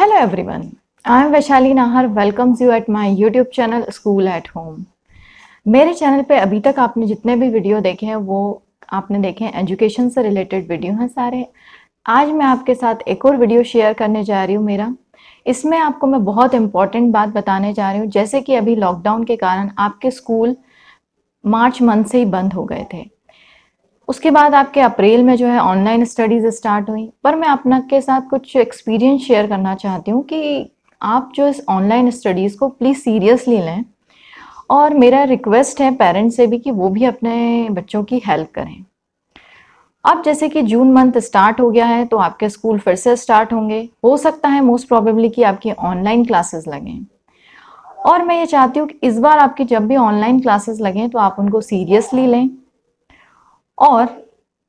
Hello everyone, I am Vaishali Nahar welcomes you at my YouTube channel School at Home. मेरे channel पे अभी तक आपने जितने भी वीडियो देखे हैं वो आपने देखे हैं एजुकेशन से रिलेटेड वीडियो हैं सारे आज मैं आपके साथ एक और वीडियो शेयर करने जा रही हूँ मेरा इसमें आपको मैं बहुत इम्पॉर्टेंट बात बताने जा रही हूँ जैसे कि अभी लॉकडाउन के कारण आपके स्कूल मार्च मंथ से ही बंद हो गए थे उसके बाद आपके अप्रैल में जो है ऑनलाइन स्टडीज स्टार्ट हुई पर मैं अपना के साथ कुछ एक्सपीरियंस शेयर करना चाहती हूँ कि आप जो इस ऑनलाइन स्टडीज़ को प्लीज़ सीरियसली लें और मेरा रिक्वेस्ट है पेरेंट्स से भी कि वो भी अपने बच्चों की हेल्प करें अब जैसे कि जून मंथ स्टार्ट हो गया है तो आपके स्कूल फिर से स्टार्ट होंगे हो सकता है मोस्ट प्रॉबेबली कि आपकी ऑनलाइन क्लासेस लगें और मैं ये चाहती हूँ कि इस बार आपकी जब भी ऑनलाइन क्लासेस लगें तो आप उनको सीरियसली लें और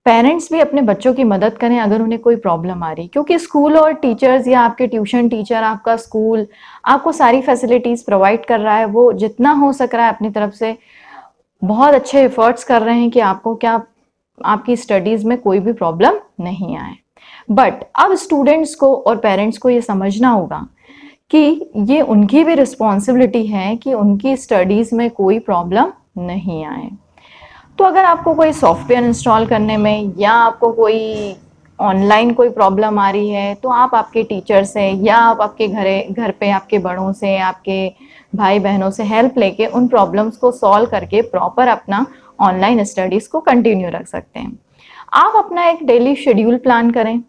पेरेंट्स भी अपने बच्चों की मदद करें अगर उन्हें कोई प्रॉब्लम आ रही क्योंकि स्कूल और टीचर्स या आपके ट्यूशन टीचर आपका स्कूल आपको सारी फैसिलिटीज़ प्रोवाइड कर रहा है वो जितना हो सक रहा है अपनी तरफ से बहुत अच्छे एफर्ट्स कर रहे हैं कि आपको क्या आपकी स्टडीज़ में कोई भी प्रॉब्लम नहीं आए बट अब स्टूडेंट्स को और पेरेंट्स को ये समझना होगा कि ये उनकी भी रिस्पॉन्सिबिलिटी है कि उनकी स्टडीज़ में कोई प्रॉब्लम नहीं आए तो अगर आपको कोई सॉफ्टवेयर इंस्टॉल करने में या आपको कोई ऑनलाइन कोई प्रॉब्लम आ रही है तो आप आपके टीचर से या आप आपके घरे घर पे आपके बड़ों से आपके भाई बहनों से हेल्प लेके उन प्रॉब्लम्स को सॉल्व करके प्रॉपर अपना ऑनलाइन स्टडीज़ को कंटिन्यू रख सकते हैं आप अपना एक डेली शेड्यूल प्लान करें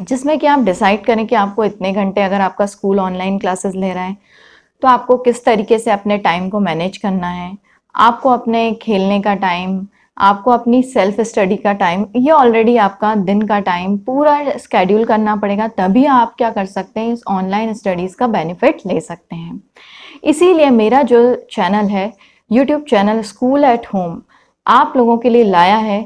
जिसमें कि आप डिसाइड करें कि आपको इतने घंटे अगर आपका स्कूल ऑनलाइन क्लासेस ले रहा है तो आपको किस तरीके से अपने टाइम को मैनेज करना है आपको अपने खेलने का टाइम आपको अपनी सेल्फ स्टडी का टाइम ये ऑलरेडी आपका दिन का टाइम पूरा स्केड्यूल करना पड़ेगा तभी आप क्या कर सकते हैं इस ऑनलाइन स्टडीज़ का बेनिफिट ले सकते हैं इसीलिए मेरा जो चैनल है YouTube channel school at home आप लोगों के लिए लाया है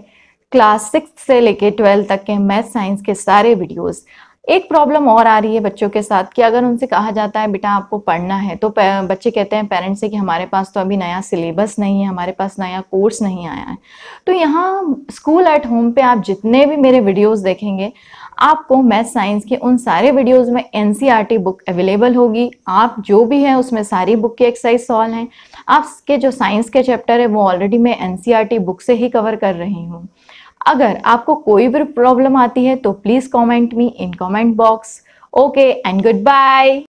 क्लास सिक्स से लेके ट्वेल्थ तक के मैथ साइंस के सारे वीडियोज़ एक प्रॉब्लम और आ रही है बच्चों के साथ कि अगर उनसे कहा जाता है बेटा आपको पढ़ना है तो बच्चे कहते हैं पेरेंट्स से कि हमारे पास तो अभी नया सिलेबस नहीं है हमारे पास नया कोर्स नहीं आया है तो यहाँ स्कूल एट होम पे आप जितने भी मेरे वीडियोस देखेंगे आपको मैथ साइंस के उन सारे वीडियोस में एन बुक अवेलेबल होगी आप जो भी हैं उसमें सारी बुक की एक्सरसाइज सॉल्व हैं आपके जो साइंस के चैप्टर है वो ऑलरेडी मैं एन बुक e से ही कवर कर रही हूँ अगर आपको कोई भी प्रॉब्लम आती है तो please comment me in comment box okay and good bye